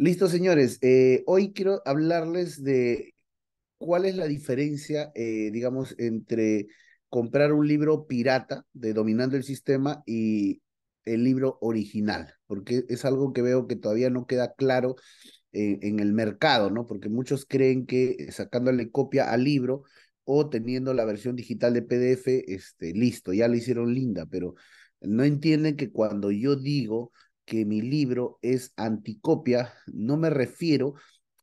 Listo, señores. Eh, hoy quiero hablarles de cuál es la diferencia, eh, digamos, entre comprar un libro pirata de Dominando el Sistema y el libro original, porque es algo que veo que todavía no queda claro en el mercado, ¿no? Porque muchos creen que sacándole copia al libro o teniendo la versión digital de PDF, este, listo, ya lo hicieron linda, pero no entienden que cuando yo digo que mi libro es anticopia, no me refiero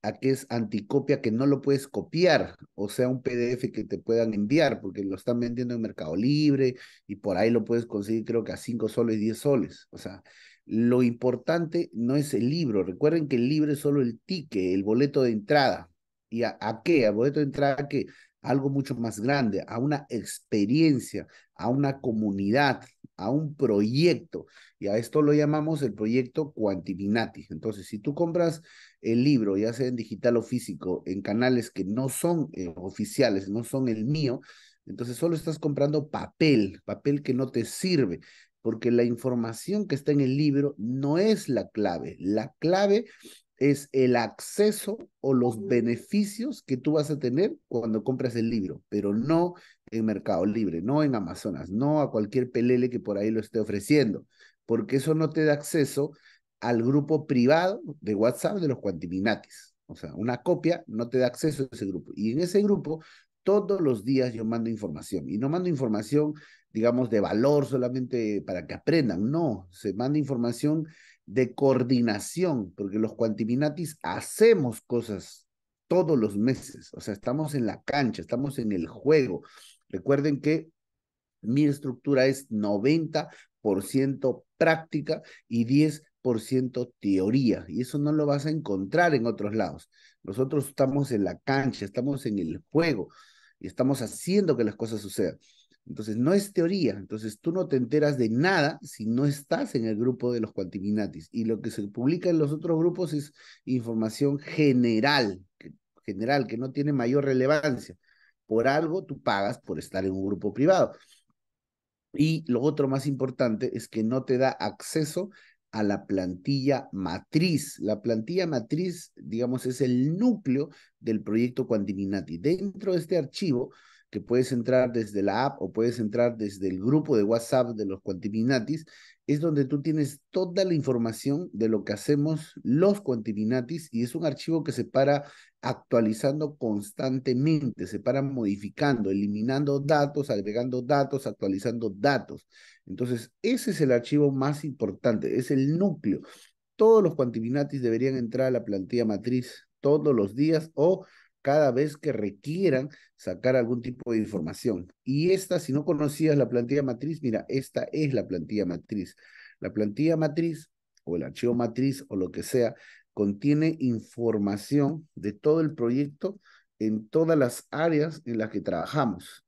a que es anticopia que no lo puedes copiar, o sea, un PDF que te puedan enviar, porque lo están vendiendo en Mercado Libre y por ahí lo puedes conseguir creo que a 5 soles, 10 soles. O sea, lo importante no es el libro. Recuerden que el libro es solo el ticket, el boleto de entrada. ¿Y a, qué? ¿A boleto de entrada que Algo mucho más grande, a una experiencia, a una comunidad, a un proyecto. Y a esto lo llamamos el proyecto Quantiminati. Entonces, si tú compras el libro, ya sea en digital o físico, en canales que no son eh, oficiales, no son el mío, entonces solo estás comprando papel, papel que no te sirve, porque la información que está en el libro no es la clave. La clave es el acceso o los beneficios que tú vas a tener cuando compras el libro, pero no en Mercado Libre, no en Amazonas, no a cualquier pelele que por ahí lo esté ofreciendo, porque eso no te da acceso al grupo privado de WhatsApp de los Cuantiminatis. O sea, una copia no te da acceso a ese grupo. Y en ese grupo, todos los días yo mando información. Y no mando información, digamos, de valor solamente para que aprendan. No, se manda información de coordinación, porque los Cuantiminatis hacemos cosas todos los meses. O sea, estamos en la cancha, estamos en el juego, Recuerden que mi estructura es 90% práctica y 10% teoría. Y eso no lo vas a encontrar en otros lados. Nosotros estamos en la cancha, estamos en el juego y estamos haciendo que las cosas sucedan. Entonces, no es teoría. Entonces, tú no te enteras de nada si no estás en el grupo de los cuantiminatis. Y lo que se publica en los otros grupos es información general, general, que no tiene mayor relevancia. Por algo tú pagas por estar en un grupo privado. Y lo otro más importante es que no te da acceso a la plantilla matriz. La plantilla matriz, digamos, es el núcleo del proyecto Quantiminati. Dentro de este archivo, que puedes entrar desde la app o puedes entrar desde el grupo de WhatsApp de los Quantiminatis, es donde tú tienes toda la información de lo que hacemos los Quantibinatis y es un archivo que se para actualizando constantemente, se para modificando, eliminando datos, agregando datos, actualizando datos. Entonces, ese es el archivo más importante, es el núcleo. Todos los Quantibinatis deberían entrar a la plantilla matriz todos los días o cada vez que requieran sacar algún tipo de información. Y esta, si no conocías la plantilla matriz, mira, esta es la plantilla matriz. La plantilla matriz o el archivo matriz o lo que sea, contiene información de todo el proyecto en todas las áreas en las que trabajamos.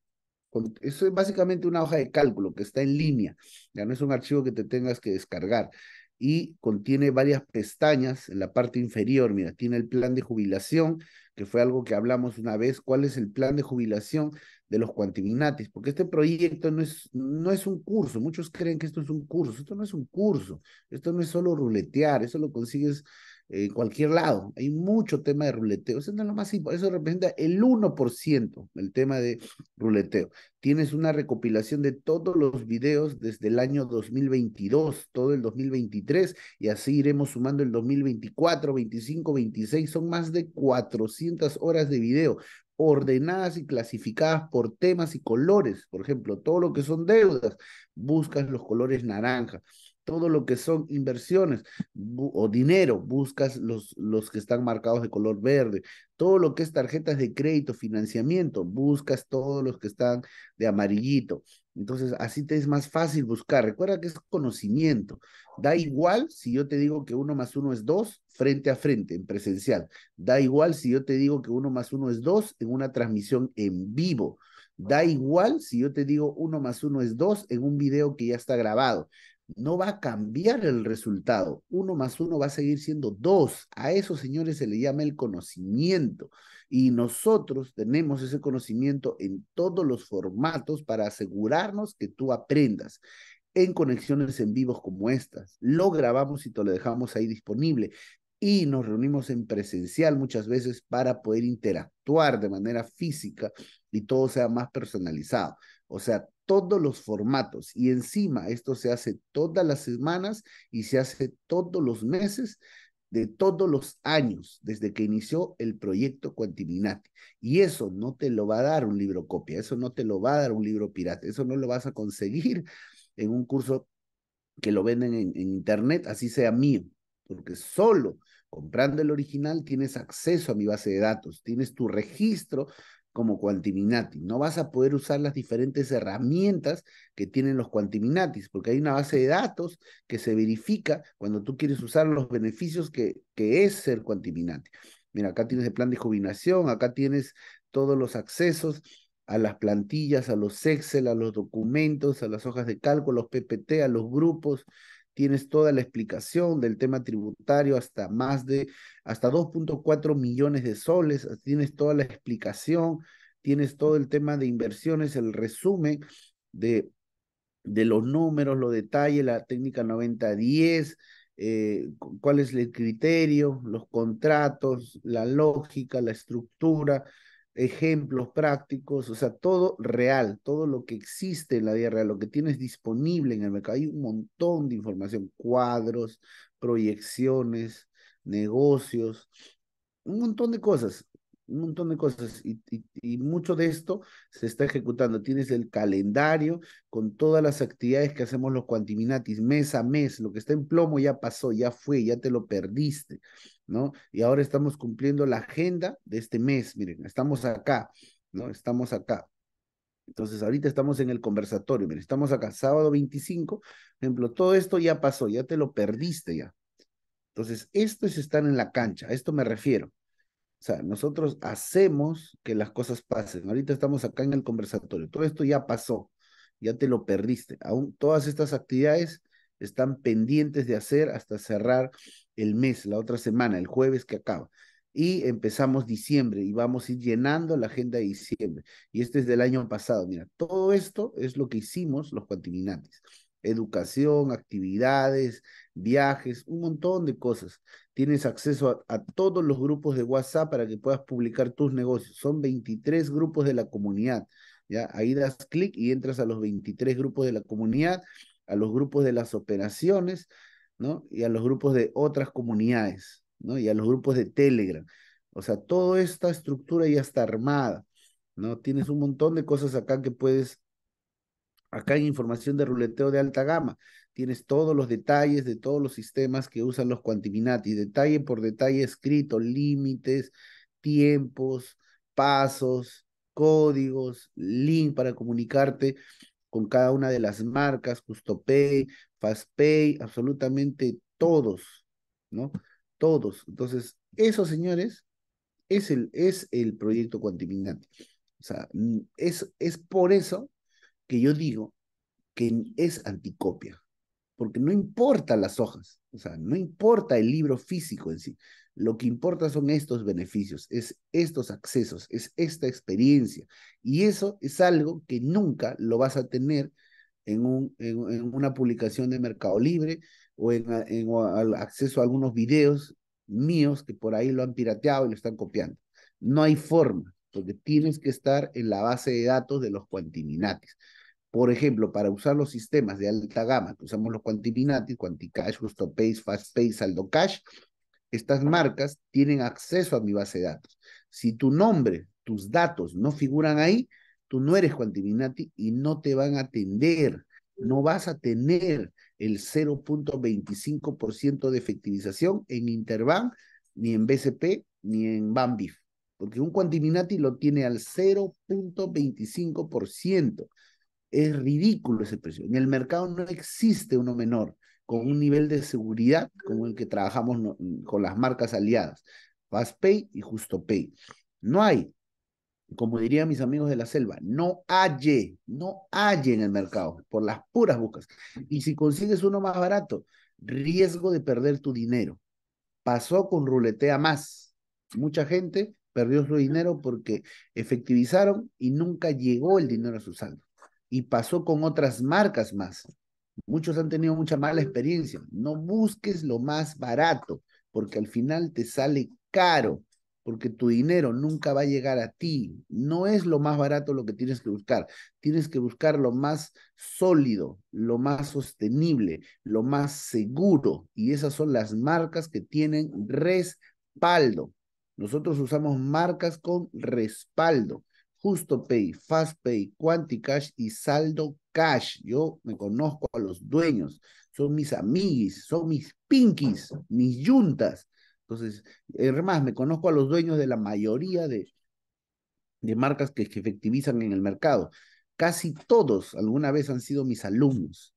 Eso es básicamente una hoja de cálculo que está en línea, ya no es un archivo que te tengas que descargar y contiene varias pestañas en la parte inferior. Mira, tiene el plan de jubilación, que fue algo que hablamos una vez, cuál es el plan de jubilación de los cuantiminatis, porque este proyecto no es, no es un curso, muchos creen que esto es un curso, esto no es un curso, esto no es solo ruletear, eso lo consigues en cualquier lado. Hay mucho tema de ruleteo. Eso lo más Eso representa el 1%, el tema de ruleteo. Tienes una recopilación de todos los videos desde el año 2022, todo el 2023, y así iremos sumando el 2024, 25, 26. Son más de 400 horas de video ordenadas y clasificadas por temas y colores. Por ejemplo, todo lo que son deudas, buscas los colores naranja todo lo que son inversiones o dinero, buscas los, los que están marcados de color verde, todo lo que es tarjetas de crédito, financiamiento, buscas todos los que están de amarillito. Entonces, así te es más fácil buscar. Recuerda que es conocimiento. Da igual si yo te digo que uno más uno es dos frente a frente, en presencial. Da igual si yo te digo que uno más uno es dos en una transmisión en vivo. Da igual si yo te digo uno más uno es dos en un video que ya está grabado no va a cambiar el resultado. Uno más uno va a seguir siendo dos. A eso, señores, se le llama el conocimiento. Y nosotros tenemos ese conocimiento en todos los formatos para asegurarnos que tú aprendas en conexiones en vivos como estas. Lo grabamos y te lo dejamos ahí disponible y nos reunimos en presencial muchas veces para poder interactuar de manera física y todo sea más personalizado. O sea, todos los formatos y encima esto se hace todas las semanas y se hace todos los meses de todos los años desde que inició el proyecto Quantiminati. Y eso no te lo va a dar un libro copia, eso no te lo va a dar un libro pirata, eso no lo vas a conseguir en un curso que lo venden en, en internet, así sea mío, porque solo Comprando el original tienes acceso a mi base de datos, tienes tu registro como Quantiminati. No vas a poder usar las diferentes herramientas que tienen los Quantiminatis, porque hay una base de datos que se verifica cuando tú quieres usar los beneficios que, que es ser Quantiminati. Mira, acá tienes el plan de jubilación, acá tienes todos los accesos a las plantillas, a los Excel, a los documentos, a las hojas de cálculo, a los PPT, a los grupos, tienes toda la explicación del tema tributario hasta más de, hasta 2.4 millones de soles, ah, tienes toda la explicación, tienes todo el tema de inversiones, el resumen de, de los números, los detalles, la técnica 9010, eh, cuál es el criterio, los contratos, la lógica, la estructura, ejemplos prácticos, o sea, todo real, todo lo que existe en la vida real, lo que tienes disponible en el mercado. Hay un montón de información, cuadros, proyecciones, negocios, un montón de cosas, un montón de cosas. Y, mucho de esto se está ejecutando. Tienes el calendario con todas las actividades que hacemos los cuantiminatis, mes a mes, lo que está en plomo ya pasó, ya fue, ya te lo perdiste ¿no? Y ahora estamos cumpliendo la agenda de este mes, miren, estamos acá, ¿no? Estamos acá. Entonces, ahorita estamos en el conversatorio, miren, estamos acá, sábado 25, ejemplo, todo esto ya pasó, ya te lo perdiste ya. Entonces, esto es estar en la cancha, a esto me refiero. O sea, nosotros hacemos que las cosas pasen. Ahorita estamos acá en el conversatorio, todo esto ya pasó, ya te lo perdiste. Aún todas estas actividades están pendientes de hacer hasta cerrar el mes, la otra semana, el jueves que acaba. Y empezamos diciembre y vamos a ir llenando la agenda de diciembre. Y este es del año pasado. Mira, todo esto es lo que hicimos los cuantiminantes. Educación, actividades, viajes, un montón de cosas. Tienes acceso a, todos los grupos de WhatsApp para que puedas publicar tus negocios. Son 23 grupos de la comunidad. ¿ya? Ahí das clic y entras a los 23 grupos de la comunidad a los grupos de las operaciones, ¿no? Y a los grupos de otras comunidades, ¿no? Y a los grupos de Telegram. O sea, toda esta estructura ya está armada, ¿no? Tienes un montón de cosas acá que puedes, acá hay información de ruleteo de alta gama, tienes todos los detalles de todos los sistemas que usan los Quantiminati, detalle por detalle escrito, límites, tiempos, pasos, códigos, link para comunicarte con cada una de las marcas, JustoPay, FastPay, absolutamente todos, ¿no? Todos. Entonces, eso, señores, es el, es el proyecto cuantiminante. O sea, es, es por eso que yo digo que es anticopia, porque no importa las hojas, o sea, no importa el libro físico en sí, lo que importa son estos beneficios, es estos accesos, es esta experiencia. Y eso es algo que nunca lo vas a tener en, un, en, una publicación de Mercado Libre o en, acceso a algunos videos míos que por ahí lo han pirateado y lo están copiando. No hay forma, porque tienes que estar en la base de datos de los Quantiminatis, Por ejemplo, para usar los sistemas de alta gama, que usamos los Quantiminatis, Quanticash, GustoPay, FastPay, SaldoCash, estas marcas tienen acceso a mi base de datos. Si tu nombre, tus datos no figuran ahí, tú no eres Quantiminati y no te van a atender. No vas a tener el 0.25% de efectivización en Interbank, ni en BCP, ni en Bambif. Porque un Quantiminati lo tiene al 0.25%. Es ridículo ese precio. En el mercado no existe uno menor con un nivel de seguridad con el que trabajamos mm, con las marcas aliadas, FastPay y JustoPay. No hay, como dirían mis amigos de la selva, no hay no hay en el mercado por las puras buscas. Y si consigues uno más barato, riesgo de perder tu dinero. Pasó con ruletea más. Mucha gente perdió su dinero porque efectivizaron y nunca llegó el dinero a su saldo. Y pasó con otras marcas más. Muchos han tenido mucha mala experiencia. No busques lo más barato, porque al final te sale caro, porque tu dinero nunca va a llegar a ti. No es lo más barato lo que tienes que buscar. Tienes que buscar lo más sólido, lo más sostenible, lo más seguro. Y esas son las marcas que tienen respaldo. Nosotros usamos marcas con respaldo. Justo Pay, Fast Pay, Quanticash y Saldo Cash. Yo me conozco a los dueños, son mis amiguis, son mis pinkies, mis yuntas. Entonces, además, me conozco a los dueños de la mayoría de, de marcas que, que efectivizan en el mercado. Casi todos alguna vez han sido mis alumnos.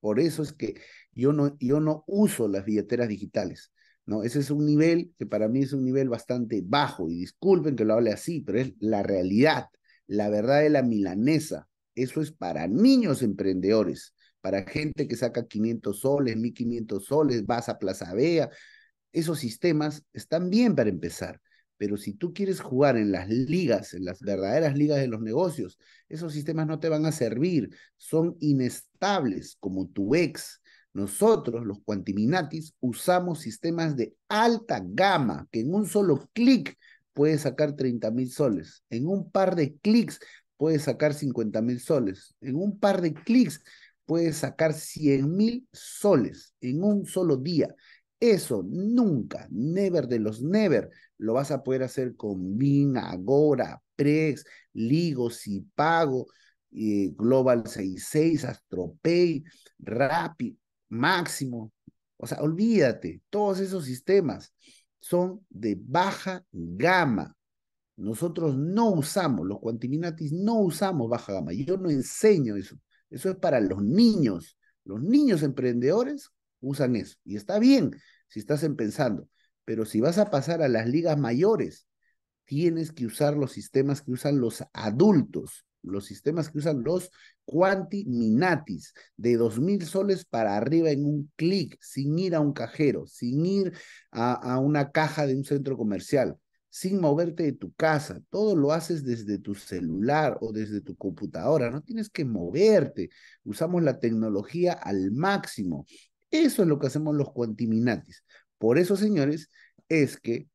Por eso es que yo no, yo no uso las billeteras digitales. ¿no? Ese es un nivel que para mí es un nivel bastante bajo, y disculpen que lo hable así, pero es la realidad, la verdad de la milanesa. Eso es para niños emprendedores, para gente que saca 500 soles, 1500 soles, vas a Plaza Vea. Esos sistemas están bien para empezar, pero si tú quieres jugar en las ligas, en las verdaderas ligas de los negocios, esos sistemas no te van a servir, son inestables, como tu ex, nosotros, los Quantiminatis, usamos sistemas de alta gama que en un solo clic puedes sacar 30 mil soles, en un par de clics puedes sacar 50 mil soles, en un par de clics puedes sacar 100 mil soles en un solo día. Eso nunca, never de los never, lo vas a poder hacer con Bin, Agora, Prex, Ligo, Cipago, pago. Eh, Global 66, AstroPay, Rapid máximo. O sea, olvídate, todos esos sistemas son de baja gama. Nosotros no usamos, los cuantiminatis no usamos baja gama. Yo no enseño eso. Eso es para los niños. Los niños emprendedores usan eso. Y está bien si estás pensando, Pero si vas a pasar a las ligas mayores, tienes que usar los sistemas que usan los adultos los sistemas que usan los quantiminatis de dos mil soles para arriba en un clic, sin ir a un cajero, sin ir a, una caja de un centro comercial, sin moverte de tu casa. Todo lo haces desde tu celular o desde tu computadora. No tienes que moverte. Usamos la tecnología al máximo. Eso es lo que hacemos los quantiminatis Por eso, señores, es que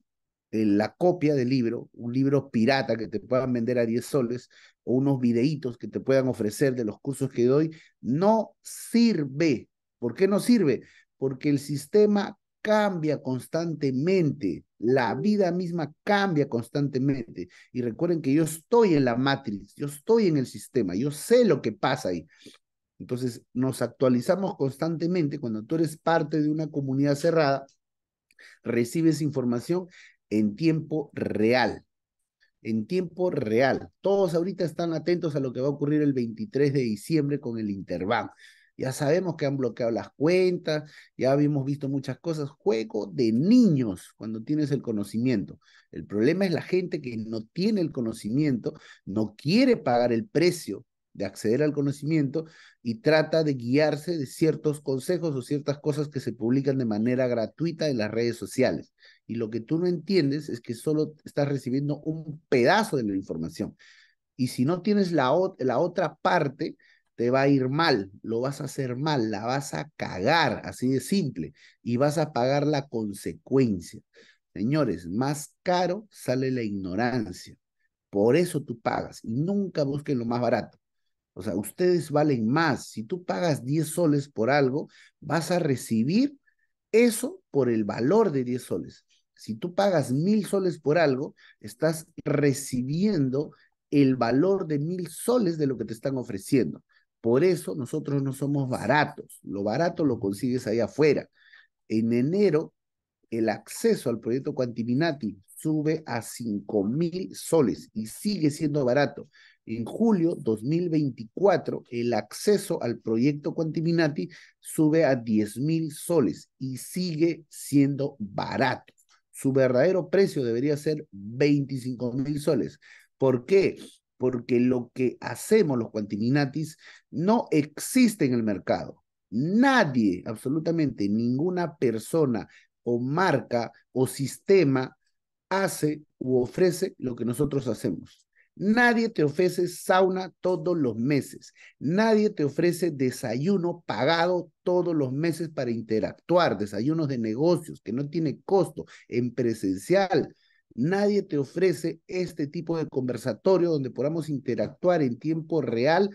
este, la copia del libro, un libro pirata que te puedan vender a 10 soles o unos videitos que te puedan ofrecer de los cursos que doy, no sirve. ¿Por qué no sirve? Porque el sistema cambia constantemente, la vida misma cambia constantemente. Y recuerden que yo estoy en la matriz, yo estoy en el sistema, yo sé lo que pasa ahí. Entonces nos actualizamos constantemente cuando tú eres parte de una comunidad cerrada, recibes información en tiempo real. En tiempo real. Todos ahorita están atentos a lo que va a ocurrir el 23 de diciembre con el Interbank. Ya sabemos que han bloqueado las cuentas, ya habíamos visto muchas cosas. Juego de niños cuando tienes el conocimiento. El problema es la gente que no tiene el conocimiento, no quiere pagar el precio de acceder al conocimiento y trata de guiarse de ciertos consejos o ciertas cosas que se publican de manera gratuita en las redes sociales. Y lo que tú no entiendes es que solo estás recibiendo un pedazo de la información. Y si no tienes la, la otra parte, te va a ir mal, lo vas a hacer mal, la vas a cagar, así de simple, y vas a pagar la consecuencia. Señores, más caro sale la ignorancia. Por eso tú pagas y nunca busquen lo más barato. O sea, ustedes valen más. Si tú pagas 10 soles por algo, vas a recibir eso por el valor de 10 soles. Si tú pagas mil soles por algo, estás recibiendo el valor de mil soles de lo que te están ofreciendo. Por eso nosotros no somos baratos. Lo barato lo consigues ahí afuera. En enero, el acceso al proyecto Quantiminati sube a cinco mil soles y sigue siendo barato. En julio 2024, el acceso al proyecto Quantiminati sube a 10 mil soles y sigue siendo barato su verdadero precio debería ser 25 mil soles. ¿Por qué? Porque lo que hacemos los cuantiminatis no existe en el mercado. Nadie, absolutamente ninguna persona o marca o sistema hace u ofrece lo que nosotros hacemos. Nadie te ofrece sauna todos los meses. Nadie te ofrece desayuno pagado todos los meses para interactuar, desayunos de negocios que no tiene costo en presencial. Nadie te ofrece este tipo de conversatorio donde podamos interactuar en tiempo real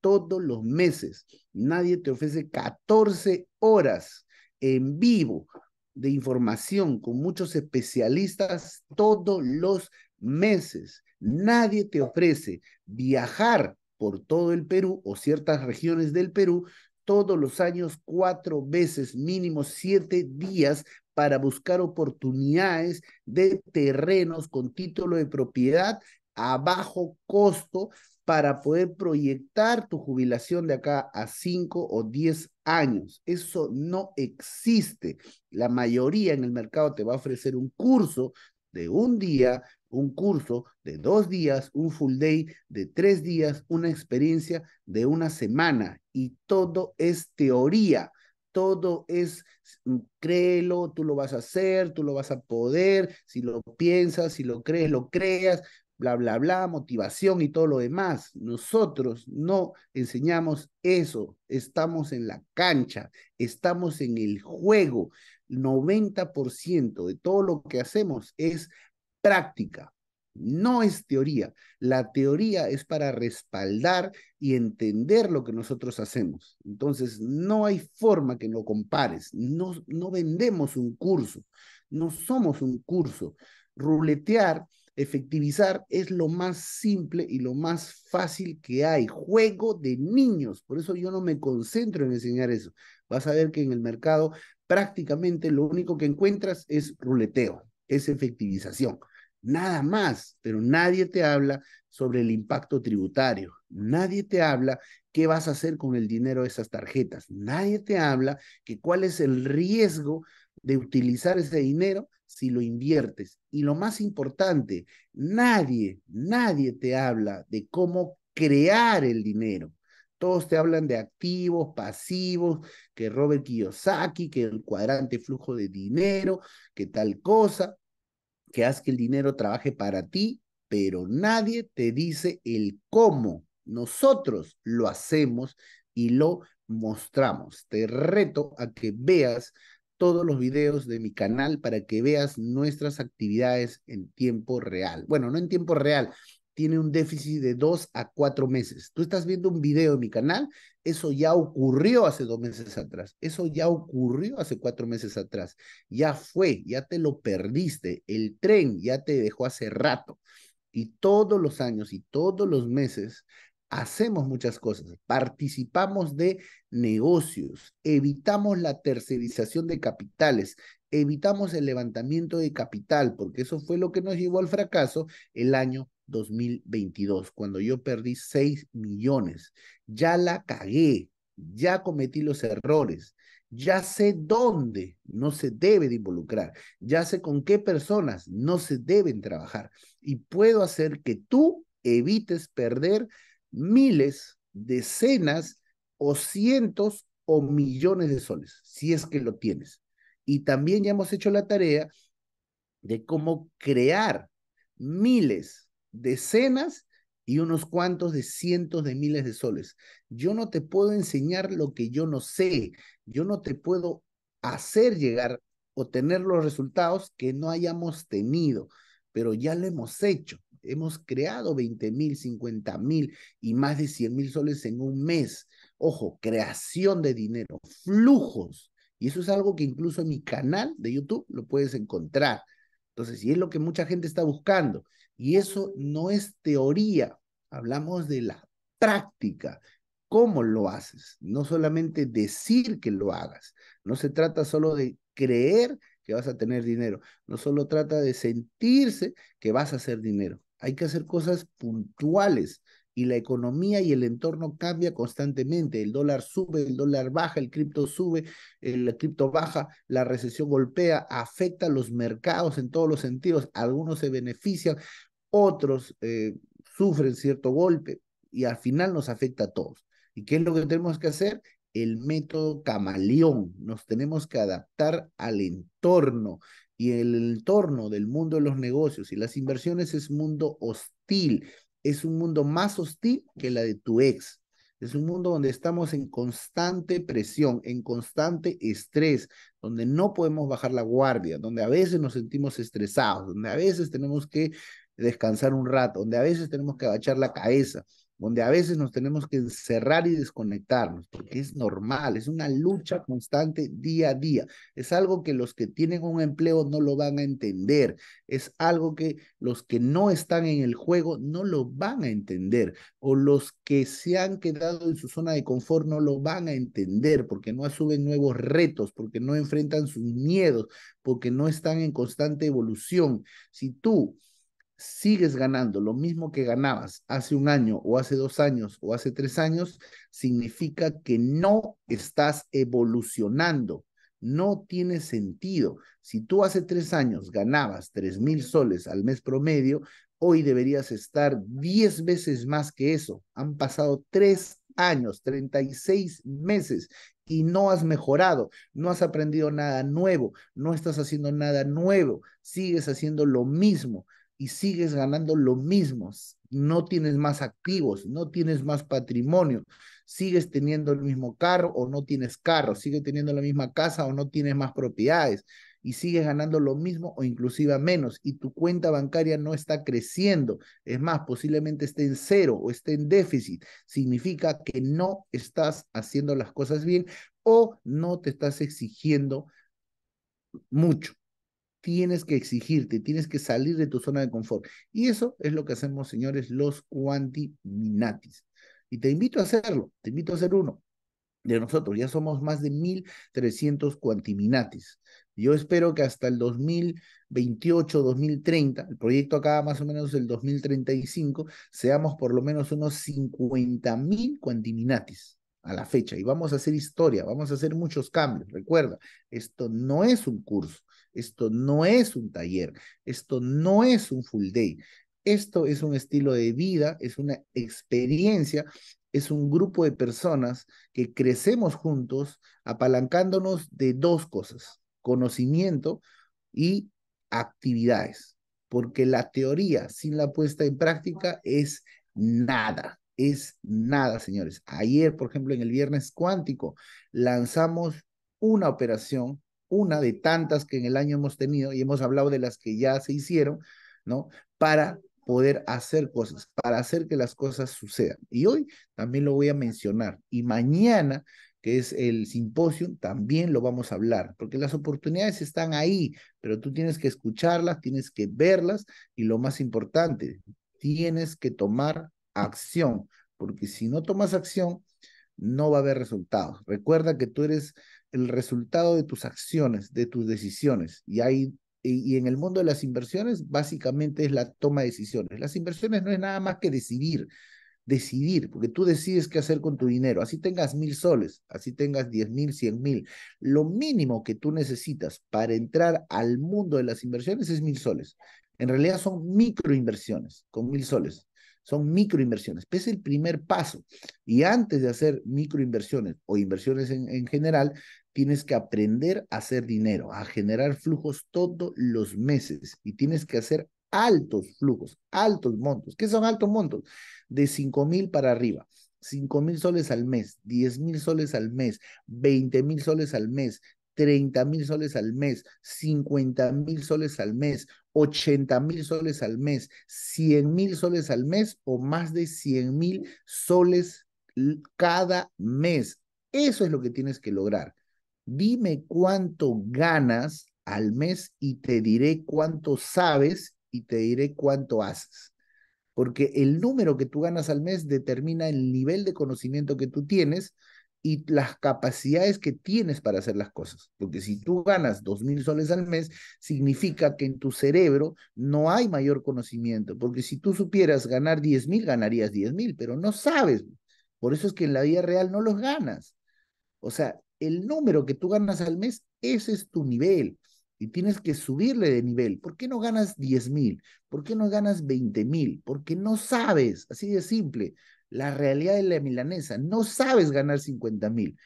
todos los meses. Nadie te ofrece 14 horas en vivo de información con muchos especialistas todos los meses. Nadie te ofrece viajar por todo el Perú o ciertas regiones del Perú todos los años cuatro veces, mínimo siete días para buscar oportunidades de terrenos con título de propiedad a bajo costo para poder proyectar tu jubilación de acá a cinco o diez años. Eso no existe. La mayoría en el mercado te va a ofrecer un curso de un día un curso de dos días, un full day de tres días, una experiencia de una semana y todo es teoría. Todo es, mm, créelo, tú lo vas a hacer, tú lo vas a poder, si lo piensas, si lo crees, lo creas, bla, bla, bla, motivación y todo lo demás. Nosotros no enseñamos eso. Estamos en la cancha, estamos en el juego. 90% de todo lo que hacemos es práctica, no es teoría. La teoría es para respaldar y entender lo que nosotros hacemos. Entonces, no hay forma que lo compares. No, no vendemos un curso, no somos un curso. Ruletear, efectivizar es lo más simple y lo más fácil que hay. Juego de niños. Por eso yo no me concentro en enseñar eso. Vas a ver que en el mercado prácticamente lo único que encuentras es ruleteo, es efectivización nada más, pero nadie te habla sobre el impacto tributario, nadie te habla qué vas a hacer con el dinero de esas tarjetas, nadie te habla que cuál es el riesgo de utilizar ese dinero si lo inviertes. Y lo más importante, nadie, nadie te habla de cómo crear el dinero. Todos te hablan de activos, pasivos, que Robert Kiyosaki, que el cuadrante flujo de dinero, que tal cosa, que haz que el dinero trabaje para ti, pero nadie te dice el cómo. Nosotros lo hacemos y lo mostramos. Te reto a que veas todos los videos de mi canal para que veas nuestras actividades en tiempo real. Bueno, no en tiempo real, tiene un déficit de dos a cuatro meses. Tú estás viendo un video en mi canal, eso ya ocurrió hace dos meses atrás, eso ya ocurrió hace cuatro meses atrás, ya fue, ya te lo perdiste, el tren ya te dejó hace rato. Y todos los años y todos los meses hacemos muchas cosas, participamos de negocios, evitamos la tercerización de capitales, evitamos el levantamiento de capital, porque eso fue lo que nos llevó al fracaso el año 2022, cuando yo perdí 6 millones. Ya la cagué, ya cometí los errores, ya sé dónde no se debe de involucrar, ya sé con qué personas no se deben trabajar y puedo hacer que tú evites perder miles, decenas o cientos o millones de soles, si es que lo tienes. Y también ya hemos hecho la tarea de cómo crear miles decenas y unos cuantos de cientos de miles de soles. Yo no te puedo enseñar lo que yo no sé. Yo no te puedo hacer llegar o tener los resultados que no hayamos tenido, pero ya lo hemos hecho. Hemos creado 20 mil, 50 mil y más de 100 mil soles en un mes. Ojo, creación de dinero, flujos. Y eso es algo que incluso en mi canal de YouTube lo puedes encontrar. Entonces, y es lo que mucha gente está buscando. Y eso no es teoría, hablamos de la práctica, cómo lo haces, no solamente decir que lo hagas, no se trata solo de creer que vas a tener dinero, no solo trata de sentirse que vas a hacer dinero, hay que hacer cosas puntuales y la economía y el entorno cambia constantemente. El dólar sube, el dólar baja, el cripto sube, el cripto baja, la recesión golpea, afecta los mercados en todos los sentidos. Algunos se benefician, otros eh, sufren cierto golpe y al final nos afecta a todos. ¿Y qué es lo que tenemos que hacer? El método camaleón. Nos tenemos que adaptar al entorno y el entorno del mundo de los negocios y las inversiones es mundo hostil es un mundo más hostil que la de tu ex. Es un mundo donde estamos en constante presión, en constante estrés, donde no podemos bajar la guardia, donde a veces nos sentimos estresados, donde a veces tenemos que descansar un rato, donde a veces tenemos que agachar la cabeza, donde a veces nos tenemos que encerrar y desconectarnos, porque es normal, es una lucha constante día a día. Es algo que los que tienen un empleo no lo van a entender, es algo que los que no están en el juego no lo van a entender, o los que se han quedado en su zona de confort no lo van a entender, porque no asumen nuevos retos, porque no enfrentan sus miedos, porque no están en constante evolución. Si tú sigues ganando lo mismo que ganabas hace un año o hace dos años o hace tres años, significa que no estás evolucionando. No tiene sentido. Si tú hace tres años ganabas tres mil soles al mes promedio, hoy deberías estar diez veces más que eso. Han pasado tres años, 36 meses y no has mejorado, no has aprendido nada nuevo, no estás haciendo nada nuevo, sigues haciendo lo mismo y sigues ganando lo mismo. No tienes más activos, no tienes más patrimonio, sigues teniendo el mismo carro o no tienes carro, sigues teniendo la misma casa o no tienes más propiedades y sigues ganando lo mismo o inclusive menos y tu cuenta bancaria no está creciendo. Es más, posiblemente esté en cero o esté en déficit. Significa que no estás haciendo las cosas bien o no te estás exigiendo mucho tienes que exigirte, tienes que salir de tu zona de confort. Y eso es lo que hacemos, señores, los cuantiminatis. Y te invito a hacerlo, te invito a hacer uno de nosotros. Ya somos más de 1.300 cuantiminatis. Yo espero que hasta el 2028, 2030, el proyecto acaba más o menos el 2035, seamos por lo menos unos 50.000 cuantiminatis a la fecha y vamos a hacer historia, vamos a hacer muchos cambios. Recuerda, esto no es un curso, esto no es un taller, esto no es un full day, esto es un estilo de vida, es una experiencia, es un grupo de personas que crecemos juntos apalancándonos de dos cosas, conocimiento y actividades, porque la teoría sin la puesta en práctica es nada es nada, señores. Ayer, por ejemplo, en el viernes cuántico, lanzamos una operación una de tantas que en el año hemos tenido y hemos hablado de las que ya se hicieron, ¿no? Para poder hacer cosas, para hacer que las cosas sucedan. Y hoy también lo voy a mencionar. Y mañana, que es el simposio, también lo vamos a hablar, porque las oportunidades están ahí, pero tú tienes que escucharlas, tienes que verlas y lo más importante, tienes que tomar acción, porque si no tomas acción, no va a haber resultados. Recuerda que tú eres el resultado de tus acciones, de tus decisiones. Y hay y, en el mundo de las inversiones básicamente es la toma de decisiones. Las inversiones no es nada más que decidir, decidir, porque tú decides qué hacer con tu dinero. Así tengas mil soles, así tengas diez mil, cien mil. Lo mínimo que tú necesitas para entrar al mundo de las inversiones es mil soles. En realidad son microinversiones con mil soles. Son microinversiones. Es el primer paso. Y antes de hacer microinversiones o inversiones en, en general, tienes que aprender a hacer dinero, a generar flujos todos los meses y tienes que hacer altos flujos, altos montos. ¿Qué son altos montos? De 5 mil para arriba. 5 mil soles al mes, 10 mil soles al mes, 20 mil soles al mes, 30 mil soles al mes, 50 mil soles al mes, 80 mil soles al mes, 100 mil soles al mes o más de 100 mil soles cada mes. Eso es lo que tienes que lograr dime cuánto ganas al mes y te diré cuánto sabes y te diré cuánto haces. Porque el número que tú ganas al mes determina el nivel de conocimiento que tú tienes y las capacidades que tienes para hacer las cosas. Porque si tú ganas dos mil soles al mes, significa que en tu cerebro no hay mayor conocimiento. Porque si tú supieras ganar diez mil, ganarías diez mil, pero no sabes. Por eso es que en la vida real no los ganas. O sea, el número que tú ganas al mes, ese es tu nivel. Y tienes que subirle de nivel. ¿Por qué no ganas 10 mil? ¿Por qué no ganas 20 mil? Porque no sabes, así de simple, la realidad de la milanesa. No sabes ganar 50 mil.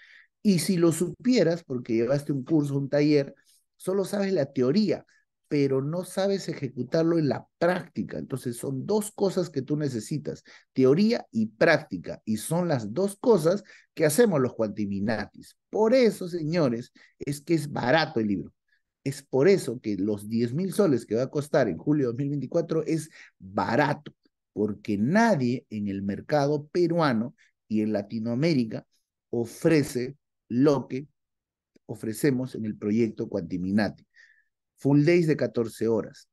Y si lo supieras, porque llevaste un curso, un taller, solo sabes la teoría pero no sabes ejecutarlo en la práctica. Entonces son dos cosas que tú necesitas, teoría y práctica, y son las dos cosas que hacemos los cuantiminatis. Por eso, señores, es que es barato el libro. Es por eso que los 10 mil soles que va a costar en julio de 2024 es barato, porque nadie en el mercado peruano y en Latinoamérica ofrece lo que ofrecemos en el proyecto quantiminatis full days de 14 horas,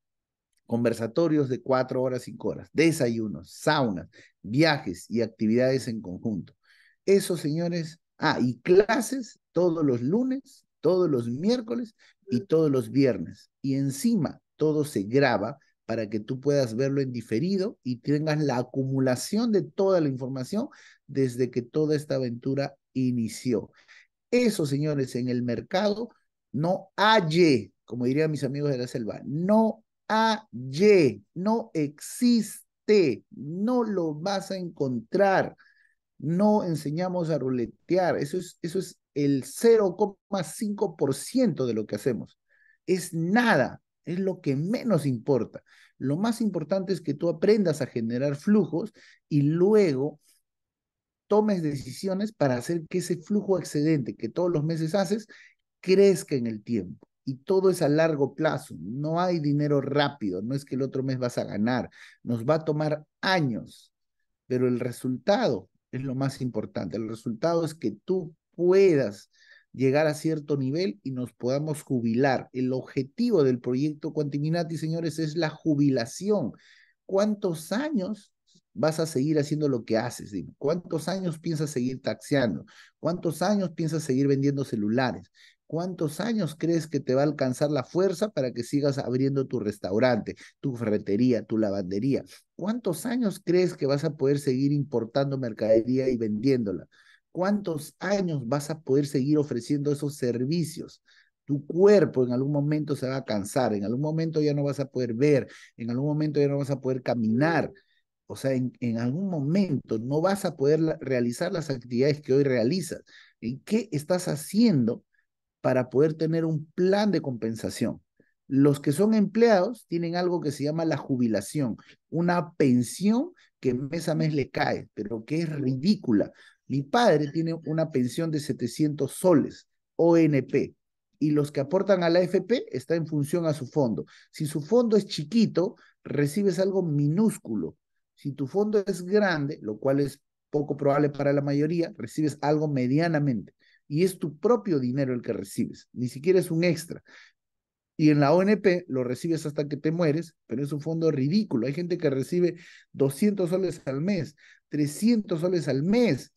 conversatorios de 4 horas, 5 horas, desayunos, saunas, viajes y actividades en conjunto. Eso, señores, ah, y clases todos los lunes, todos los miércoles y todos los viernes. Y encima todo se graba para que tú puedas verlo en diferido y tengas la acumulación de toda la información desde que toda esta aventura inició. Eso, señores, en el mercado no hay como dirían mis amigos de la selva, no hay, no existe, no lo vas a encontrar. No enseñamos a ruletear, eso es, eso es el 0,5% de lo que hacemos. Es nada, es lo que menos importa. Lo más importante es que tú aprendas a generar flujos y luego tomes decisiones para hacer que ese flujo excedente que todos los meses haces crezca en el tiempo y todo es a largo plazo. No hay dinero rápido, no es que el otro mes vas a ganar, nos va a tomar años, pero el resultado es lo más importante. El resultado es que tú puedas llegar a cierto nivel y nos podamos jubilar. El objetivo del proyecto Quantiminati, señores, es la jubilación. ¿Cuántos años vas a seguir haciendo lo que haces? ¿Cuántos años piensas seguir taxiando? ¿Cuántos años piensas seguir vendiendo celulares? ¿Cuántos años crees que te va a alcanzar la fuerza para que sigas abriendo tu restaurante, tu ferretería, tu lavandería? ¿Cuántos años crees que vas a poder seguir importando mercadería y vendiéndola? ¿Cuántos años vas a poder seguir ofreciendo esos servicios? Tu cuerpo en algún momento se va a cansar, en algún momento ya no vas a poder ver, en algún momento ya no vas a poder caminar, o sea, en, algún momento no vas a poder realizar las actividades que hoy realizas. ¿Y qué estás haciendo para poder tener un plan de compensación? Los que son empleados tienen algo que se llama la jubilación, una pensión que mes a mes le cae, pero que es ridícula. Mi padre tiene una pensión de 700 soles, ONP, y los que aportan a la AFP está en función a su fondo. Si su fondo es chiquito, recibes algo minúsculo, si tu fondo es grande, lo cual es poco probable para la mayoría, recibes algo medianamente. Y es tu propio dinero el que recibes, ni siquiera es un extra. Y en la ONP lo recibes hasta que te mueres, pero es un fondo ridículo. Hay gente que recibe 200 soles al mes, 300 soles al mes.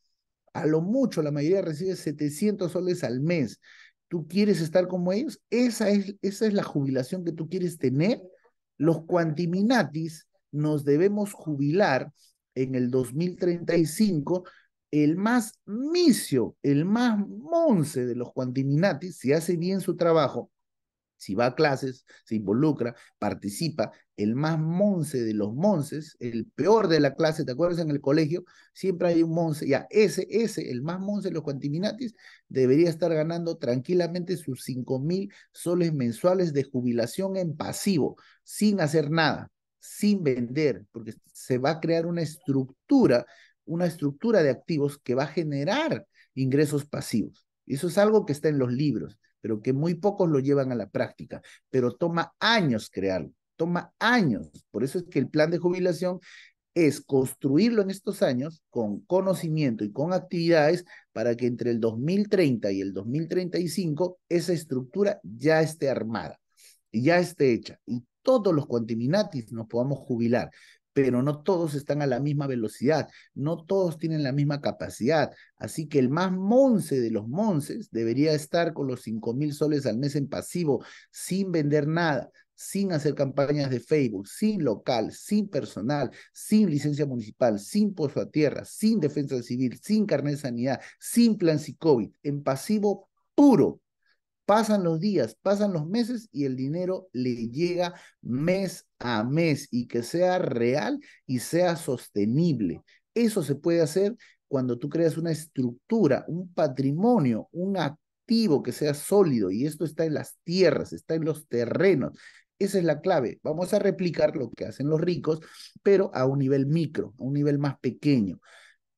A lo mucho, la mayoría recibe 700 soles al mes. ¿Tú quieres estar como ellos? ¿Esa es, esa es la jubilación que tú quieres tener? Los cuantiminatis nos debemos jubilar en el 2035, el más micio, el más monce de los cuantiminatis, si hace bien su trabajo, si va a clases, se involucra, participa, el más monce de los monces, el peor de la clase, ¿te acuerdas en el colegio? Siempre hay un monce, ya, ese, ese, el más monce de los cuantiminatis, debería estar ganando tranquilamente sus cinco mil soles mensuales de jubilación en pasivo, sin hacer nada sin vender, porque se va a crear una estructura, una estructura de activos que va a generar ingresos pasivos. Eso es algo que está en los libros, pero que muy pocos lo llevan a la práctica, pero toma años crearlo, toma años. Por eso es que el plan de jubilación es construirlo en estos años con conocimiento y con actividades para que entre el 2030 y el 2035 esa estructura ya esté armada, ya esté hecha todos los cuantiminatis nos podamos jubilar, pero no todos están a la misma velocidad, no todos tienen la misma capacidad. Así que el más monce de los monces debería estar con los cinco mil soles al mes en pasivo, sin vender nada, sin hacer campañas de Facebook, sin local, sin personal, sin licencia municipal, sin pozo a tierra, sin defensa civil, sin carnet de sanidad, sin plan COVID, en pasivo puro, Pasan los días, pasan los meses y el dinero le llega mes a mes y que sea real y sea sostenible. Eso se puede hacer cuando tú creas una estructura, un patrimonio, un activo que sea sólido y esto está en las tierras, está en los terrenos, esa es la clave. Vamos a replicar lo que hacen los ricos, pero a un nivel micro, a un nivel más pequeño.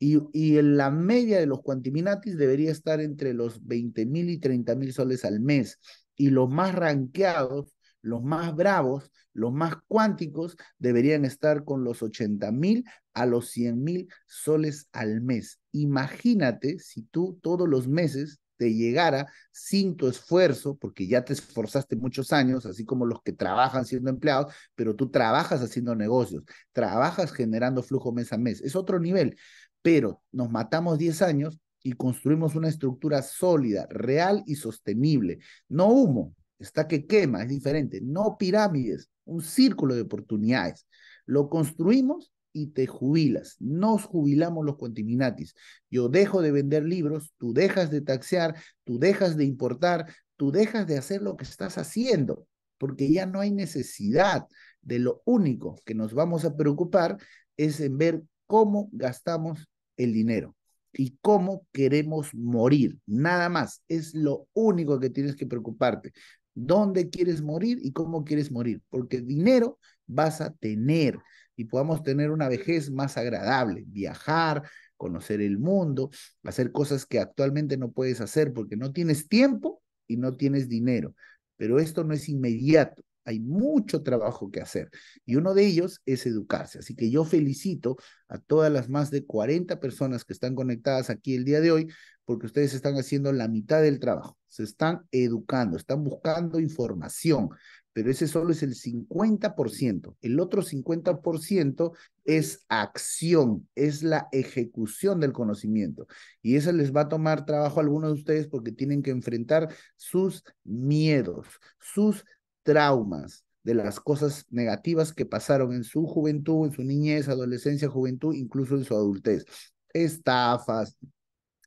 Y, la media de los cuantiminatis debería estar entre los 20 mil y 30 mil soles al mes. Y los más ranqueados, los más bravos, los más cuánticos deberían estar con los 80 mil a los 100 mil soles al mes. Imagínate si tú todos los meses te llegara sin tu esfuerzo, porque ya te esforzaste muchos años, así como los que trabajan siendo empleados, pero tú trabajas haciendo negocios, trabajas generando flujo mes a mes. Es otro nivel, pero nos matamos 10 años y construimos una estructura sólida, real y sostenible. No humo, está que quema, es diferente. No pirámides, un círculo de oportunidades. Lo construimos y te jubilas. Nos jubilamos los cuantiminatis. Yo dejo de vender libros, tú dejas de taxear, tú dejas de importar, tú dejas de hacer lo que estás haciendo, porque ya no hay necesidad de lo único que nos vamos a preocupar es en ver cómo gastamos el dinero y cómo queremos morir. Nada más. Es lo único que tienes que preocuparte. ¿Dónde quieres morir y cómo quieres morir? Porque dinero vas a tener y podamos tener una vejez más agradable, viajar, conocer el mundo, hacer cosas que actualmente no puedes hacer porque no tienes tiempo y no tienes dinero. Pero esto no es inmediato hay mucho trabajo que hacer y uno de ellos es educarse. Así que yo felicito a todas las más de 40 personas que están conectadas aquí el día de hoy porque ustedes están haciendo la mitad del trabajo, se están educando, están buscando información, pero ese solo es el 50%. El otro 50% es acción, es la ejecución del conocimiento. Y eso les va a tomar trabajo a algunos de ustedes porque tienen que enfrentar sus miedos, sus traumas, de las cosas negativas que pasaron en su juventud, en su niñez, adolescencia, juventud, incluso en su adultez. Estafas,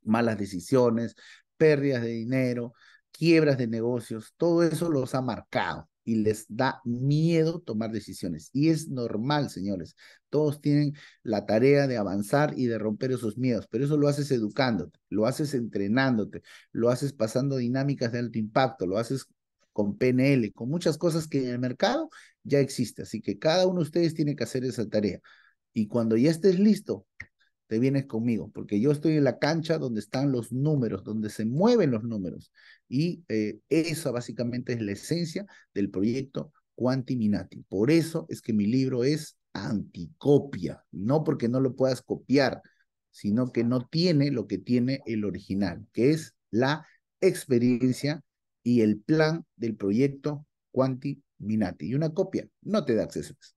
malas decisiones, pérdidas de dinero, quiebras de negocios, todo eso los ha marcado y les da miedo tomar decisiones. Y es normal, señores. Todos tienen la tarea de avanzar y de romper esos miedos, pero eso lo haces educándote, lo haces entrenándote, lo haces pasando dinámicas de alto impacto, lo haces con PNL, con muchas cosas que en el mercado ya existe. Así que cada uno de ustedes tiene que hacer esa tarea. Y cuando ya estés listo, te vienes conmigo, porque yo estoy en la cancha donde están los números, donde se mueven los números. Y eh, esa básicamente es la esencia del proyecto Quantiminati. Por eso es que mi libro es anticopia, no porque no lo puedas copiar, sino que no tiene lo que tiene el original, que es la experiencia y el plan del proyecto Quanti Minati. Y una copia no te da acceso a eso.